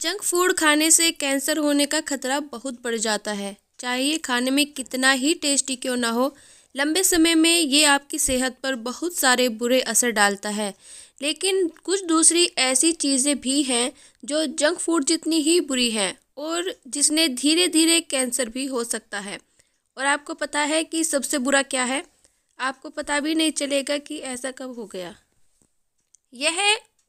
junk food खाने से cancer होने का खतरा बहुत बढ़ जाता है चाहे ये खाने में कितना ही टेस्टी क्यों ना हो लंबे समय में ये आपकी सेहत पर बहुत सारे बुरे असर डालता है लेकिन कुछ दूसरी ऐसी चीज़ें भी हैं जो जंक फूड जितनी ही बुरी हैं और जिसने धीरे धीरे कैंसर भी हो सकता है और आपको पता है कि सबसे बुरा क्या है आपको पता भी नहीं चलेगा कि ऐसा कब हो गया यह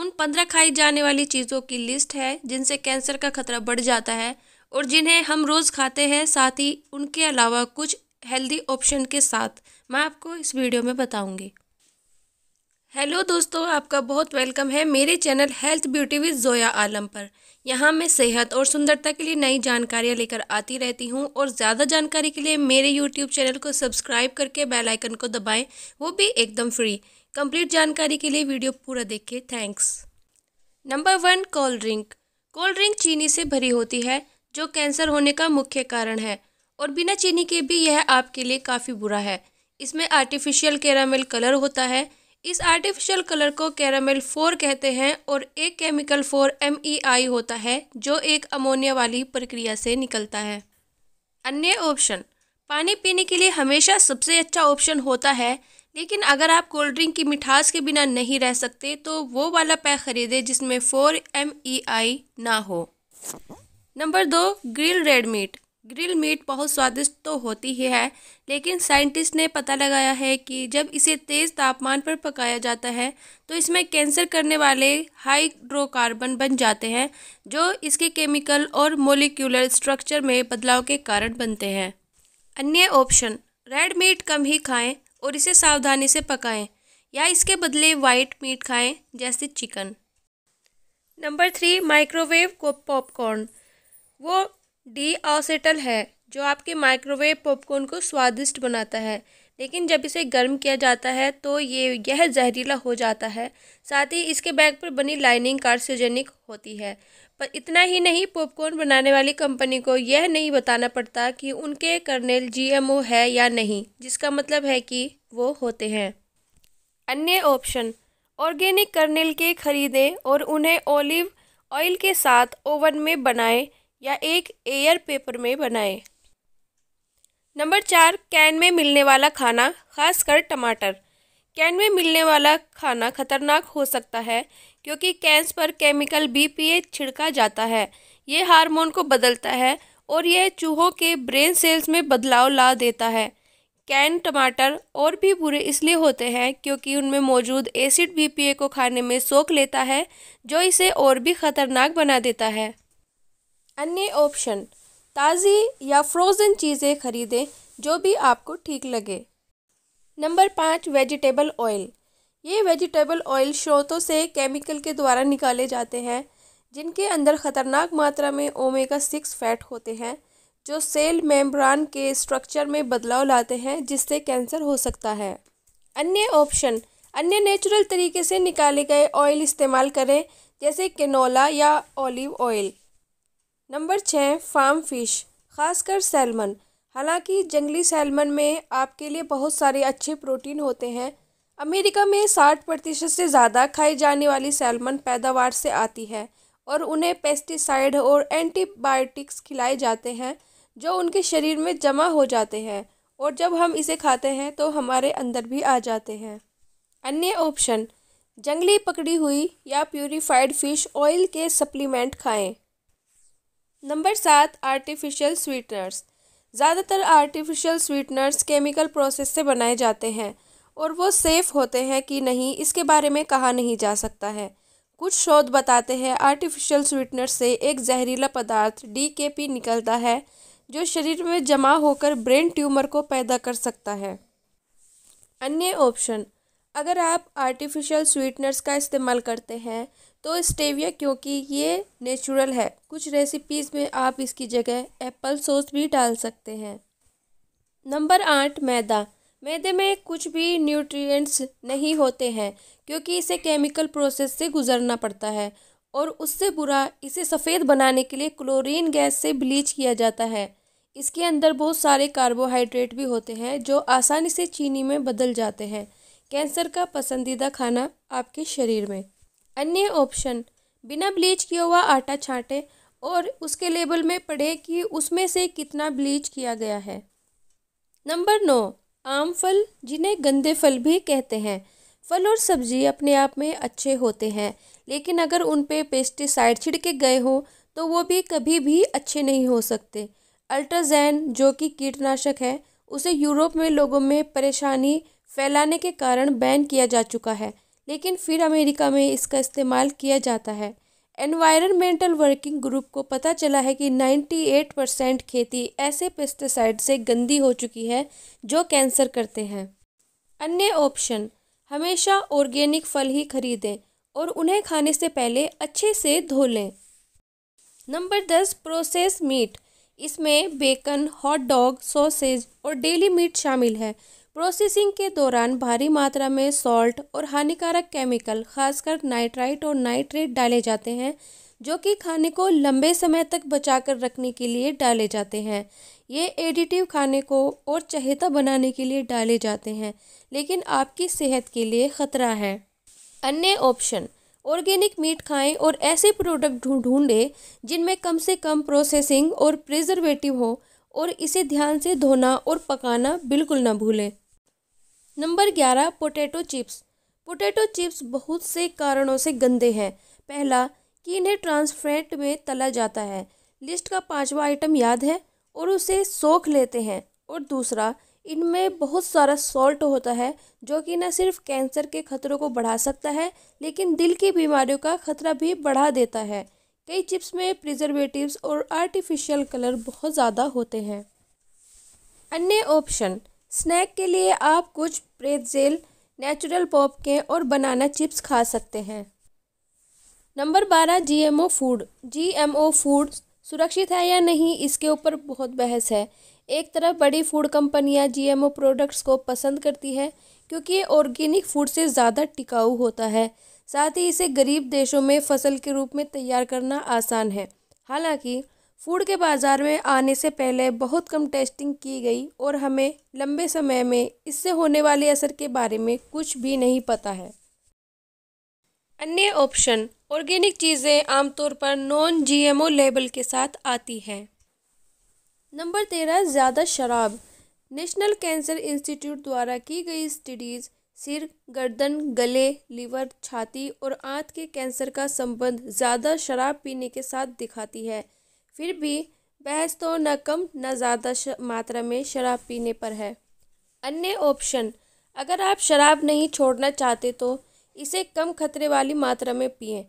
उन पंद्रह खाई जाने वाली चीज़ों की लिस्ट है जिनसे कैंसर का खतरा बढ़ जाता है और जिन्हें हम रोज़ खाते हैं साथ ही उनके अलावा कुछ हेल्दी ऑप्शन के साथ मैं आपको इस वीडियो में बताऊंगी हेलो दोस्तों आपका बहुत वेलकम है मेरे channel health beauty with Zoya Alam पर यहाँ मैं सेहत और सुंदरता के लिए नई जानकारियाँ लेकर आती रहती हूँ और ज़्यादा जानकारी के लिए मेरे यूट्यूब चैनल को सब्सक्राइब करके बेलाइकन को दबाएँ वो भी एकदम फ्री कंप्लीट जानकारी के लिए वीडियो पूरा देखिए thanks number one cold drink cold drink चीनी से भरी होती है जो कैंसर होने का मुख्य कारण है और बिना चीनी के भी यह आपके लिए काफ़ी बुरा है इसमें आर्टिफिशियल कैरामिल कलर होता है इस आर्टिफिशियल कलर को कैरामेल फोर कहते हैं और एक chemical four M E I होता है जो एक अमोनिया वाली प्रक्रिया से निकलता है अन्य ऑप्शन पानी पीने के लिए हमेशा सबसे अच्छा ऑप्शन होता है लेकिन अगर आप कोल्ड ड्रिंक की मिठास के बिना नहीं रह सकते तो वो वाला पैक ख़रीदें जिसमें four M E e I ना हो नंबर दो grill red meat grill meat बहुत स्वादिष्ट तो होती ही है लेकिन साइंटिस्ट ने पता लगाया है कि जब इसे तेज़ तापमान पर पकाया जाता है तो इसमें कैंसर करने वाले हाइड्रोकार्बन बन जाते हैं जो इसके केमिकल और मोलिकुलर स्ट्रक्चर में बदलाव के कारण बनते हैं अन्य ऑप्शन रेड मीट कम ही खाएं और इसे सावधानी से पकाएं या इसके बदले वाइट मीट खाएं जैसे चिकन नंबर थ्री माइक्रोवेव को पॉपकॉर्न वो डी ऑसेटल है जो आपके माइक्रोवेव पॉपकॉर्न को स्वादिष्ट बनाता है लेकिन जब इसे गर्म किया जाता है तो ये यह जहरीला हो जाता है साथ ही इसके बैग पर बनी लाइनिंग कार्सियोजेनिक होती है पर इतना ही नहीं पॉपकॉर्न बनाने वाली कंपनी को यह नहीं बताना पड़ता कि उनके कर्नेल जीएमओ है या नहीं जिसका मतलब है कि वो होते हैं अन्य ऑप्शन ऑर्गेनिक कर्नेल के खरीदें और उन्हें ऑलिव ऑयल के साथ ओवन में बनाएं या एक एयर पेपर में बनाएं नंबर चार कैन में मिलने वाला खाना खासकर टमाटर कैन में मिलने वाला खाना खतरनाक हो सकता है क्योंकि कैंस पर केमिकल बीपीए छिड़का जाता है ये हार्मोन को बदलता है और यह चूहों के ब्रेन सेल्स में बदलाव ला देता है कैन टमाटर और भी बुरे इसलिए होते हैं क्योंकि उनमें मौजूद एसिड बीपीए को खाने में सोख लेता है जो इसे और भी खतरनाक बना देता है अन्य ऑप्शन ताज़ी या फ्रोज़न चीज़ें खरीदें जो भी आपको ठीक लगे नंबर पाँच वेजिटेबल ऑयल ये वेजिटेबल ऑयल स्रोतों से केमिकल के द्वारा निकाले जाते हैं जिनके अंदर ख़तरनाक मात्रा में ओमेगा सिक्स फैट होते हैं जो सेल मेम्ब्रान के स्ट्रक्चर में बदलाव लाते हैं जिससे कैंसर हो सकता है अन्य ऑप्शन अन्य नेचुरल तरीके से निकाले गए ऑयल इस्तेमाल करें जैसे कैनोला या ऑलिव ऑयल नंबर छः फार्म फिश खासकर सैलमन हालांकि जंगली सैलमन में आपके लिए बहुत सारे अच्छे प्रोटीन होते हैं अमेरिका में साठ प्रतिशत से ज़्यादा खाई जाने वाली सैलमन पैदावार से आती है और उन्हें पेस्टिसाइड और एंटीबायोटिक्स खिलाए जाते हैं जो उनके शरीर में जमा हो जाते हैं और जब हम इसे खाते हैं तो हमारे अंदर भी आ जाते हैं अन्य ऑप्शन जंगली पकड़ी हुई या प्योरीफाइड फ़िश ऑयल के सप्लीमेंट खाएं नंबर सात आर्टिफिशियल स्वीटनर्स ज़्यादातर आर्टिफिशियल स्वीटनर्स केमिकल प्रोसेस से बनाए जाते हैं और वो सेफ़ होते हैं कि नहीं इसके बारे में कहा नहीं जा सकता है कुछ शोध बताते हैं आर्टिफिशियल स्वीटनर से एक जहरीला पदार्थ डी निकलता है जो शरीर में जमा होकर ब्रेन ट्यूमर को पैदा कर सकता है अन्य ऑप्शन अगर आप आर्टिफिशियल स्वीटनर्स का इस्तेमाल करते हैं तो स्टेविया क्योंकि ये नेचुरल है कुछ रेसिपीज़ में आप इसकी जगह एप्पल सॉस भी डाल सकते हैं नंबर आठ मैदा मैदे में कुछ भी न्यूट्रिएंट्स नहीं होते हैं क्योंकि इसे केमिकल प्रोसेस से गुजरना पड़ता है और उससे बुरा इसे सफ़ेद बनाने के लिए क्लोरीन गैस से ब्लीच किया जाता है इसके अंदर बहुत सारे कार्बोहाइड्रेट भी होते हैं जो आसानी से चीनी में बदल जाते हैं कैंसर का पसंदीदा खाना आपके शरीर में अन्य ऑप्शन बिना ब्लीच किया हुआ आटा छाटें और उसके लेबल में पढ़े कि उसमें से कितना ब्लीच किया गया है नंबर नौ आम फल जिन्हें गंदे फल भी कहते हैं फल और सब्जी अपने आप में अच्छे होते हैं लेकिन अगर उन पे पेस्टिसाइड छिड़के गए हों तो वो भी कभी भी अच्छे नहीं हो सकते अल्ट्राजैन जो कि कीटनाशक है उसे यूरोप में लोगों में परेशानी फैलाने के कारण बैन किया जा चुका है लेकिन फिर अमेरिका में इसका इस्तेमाल किया जाता है एनवायरमेंटल वर्किंग ग्रुप को पता चला है कि 98 परसेंट खेती ऐसे पेस्टिसाइड से गंदी हो चुकी है जो कैंसर करते हैं अन्य ऑप्शन हमेशा ऑर्गेनिक फल ही खरीदें और उन्हें खाने से पहले अच्छे से धो लें नंबर दस प्रोसेस मीट इसमें बेकन हॉट डॉग सॉसेज और डेली मीट शामिल है प्रोसेसिंग के दौरान भारी मात्रा में सॉल्ट और हानिकारक केमिकल खासकर नाइट्राइट और नाइट्रेट डाले जाते हैं जो कि खाने को लंबे समय तक बचाकर रखने के लिए डाले जाते हैं ये एडिटिव खाने को और चहेता बनाने के लिए डाले जाते हैं लेकिन आपकी सेहत के लिए ख़तरा है अन्य ऑप्शन ऑर्गेनिक मीट खाएं और ऐसे प्रोडक्ट ढूंढें जिनमें कम से कम प्रोसेसिंग और प्रिजर्वेटिव हो और इसे ध्यान से धोना और पकाना बिल्कुल ना भूलें नंबर ग्यारह पोटैटो चिप्स पोटैटो चिप्स बहुत से कारणों से गंदे हैं पहला कि इन्हें ट्रांसफ्रेट में तला जाता है लिस्ट का पांचवा आइटम याद है और उसे सोख लेते हैं और दूसरा इनमें बहुत सारा सॉल्ट होता है जो कि न सिर्फ कैंसर के खतरों को बढ़ा सकता है लेकिन दिल की बीमारियों का खतरा भी बढ़ा देता है कई चिप्स में प्रिजर्वेटिव्स और आर्टिफिशियल कलर बहुत ज़्यादा होते हैं अन्य ऑप्शन स्नैक के लिए आप कुछ प्रेजेल नेचुरल के और बनाना चिप्स खा सकते हैं नंबर बारह जीएमओ फूड जीएमओ फूड सुरक्षित है या नहीं इसके ऊपर बहुत बहस है एक तरफ बड़ी फूड कंपनियां जीएमओ प्रोडक्ट्स को पसंद करती हैं क्योंकि ये ऑर्गेनिक फूड से ज़्यादा टिकाऊ होता है साथ ही इसे गरीब देशों में फसल के रूप में तैयार करना आसान है हालांकि फूड के बाज़ार में आने से पहले बहुत कम टेस्टिंग की गई और हमें लंबे समय में इससे होने वाले असर के बारे में कुछ भी नहीं पता है अन्य ऑप्शन ऑर्गेनिक चीज़ें आमतौर पर नॉन जीएमओ लेबल के साथ आती हैं नंबर तेरह ज़्यादा शराब नेशनल कैंसर इंस्टीट्यूट द्वारा की गई स्टडीज़ सिर गर्दन गले लीवर छाती और आंत के कैंसर का संबंध ज़्यादा शराब पीने के साथ दिखाती है फिर भी बहस तो न कम न ज़्यादा मात्रा में शराब पीने पर है अन्य ऑप्शन अगर आप शराब नहीं छोड़ना चाहते तो इसे कम खतरे वाली मात्रा में पिए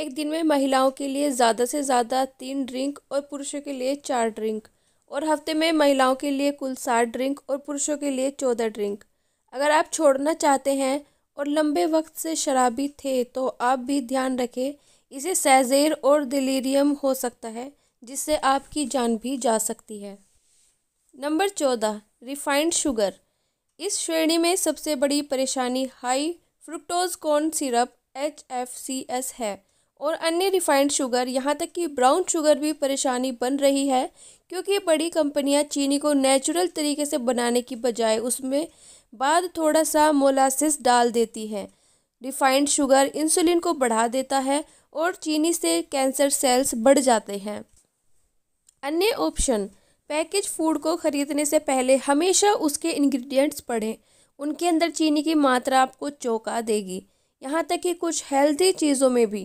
एक दिन में महिलाओं के लिए ज़्यादा से ज़्यादा तीन ड्रिंक और पुरुषों के लिए चार ड्रिंक और हफ्ते में महिलाओं के लिए कुल सात ड्रिंक और पुरुषों के लिए चौदह ड्रिंक अगर आप छोड़ना चाहते हैं और लंबे वक्त से शराबी थे तो आप भी ध्यान रखें इसे सैजेर और दिलेरियम हो सकता है जिससे आपकी जान भी जा सकती है नंबर चौदह रिफाइंड शुगर इस श्रेणी में सबसे बड़ी परेशानी high fructose corn syrup H F C S है और अन्य रिफाइंड शुगर यहाँ तक कि ब्राउन शुगर भी परेशानी बन रही है क्योंकि बड़ी कंपनियाँ चीनी को नेचुरल तरीके से बनाने की बजाय उसमें बाद थोड़ा सा मोलासिस डाल देती हैं रिफाइंड शुगर इंसुलिन को बढ़ा देता है और चीनी से कैंसर सेल्स बढ़ जाते हैं अन्य ऑप्शन पैकेज फूड को ख़रीदने से पहले हमेशा उसके इंग्रेडिएंट्स पढ़ें उनके अंदर चीनी की मात्रा आपको चौंका देगी यहाँ तक कि कुछ हेल्दी चीज़ों में भी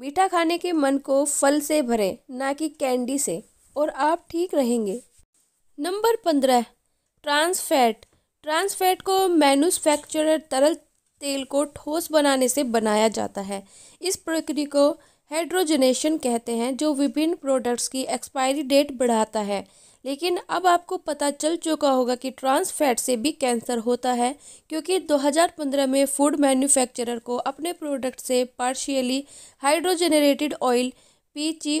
मीठा खाने के मन को फल से भरें ना कि कैंडी से और आप ठीक रहेंगे नंबर पंद्रह ट्रांस फैट ट्रांस फैट को मैनुफैक्चरर तरल तेल को ठोस बनाने से बनाया जाता है इस प्रक्रिया को हाइड्रोजनेशन कहते हैं जो विभिन्न प्रोडक्ट्स की एक्सपायरी डेट बढ़ाता है लेकिन अब आपको पता चल चुका होगा कि ट्रांस फैट से भी कैंसर होता है क्योंकि 2015 में फूड मैन्युफैक्चरर को अपने प्रोडक्ट से पार्शियली हाइड्रोजनरेटेड ऑयल पी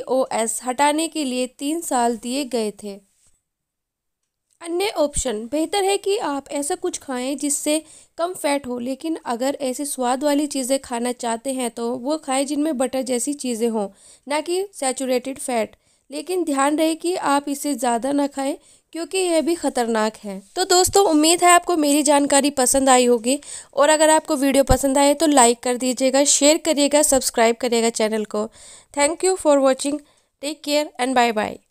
हटाने के लिए तीन साल दिए गए थे अन्य ऑप्शन बेहतर है कि आप ऐसा कुछ खाएं जिससे कम फैट हो लेकिन अगर ऐसे स्वाद वाली चीज़ें खाना चाहते हैं तो वो खाएं जिनमें बटर जैसी चीज़ें हों ना कि सैचुरेटेड फैट लेकिन ध्यान रहे कि आप इसे ज़्यादा ना खाएं क्योंकि यह भी ख़तरनाक है तो दोस्तों उम्मीद है आपको मेरी जानकारी पसंद आई होगी और अगर आपको वीडियो पसंद आए तो लाइक कर दीजिएगा शेयर करिएगा सब्सक्राइब करिएगा चैनल को thank you for watching take care and bye bye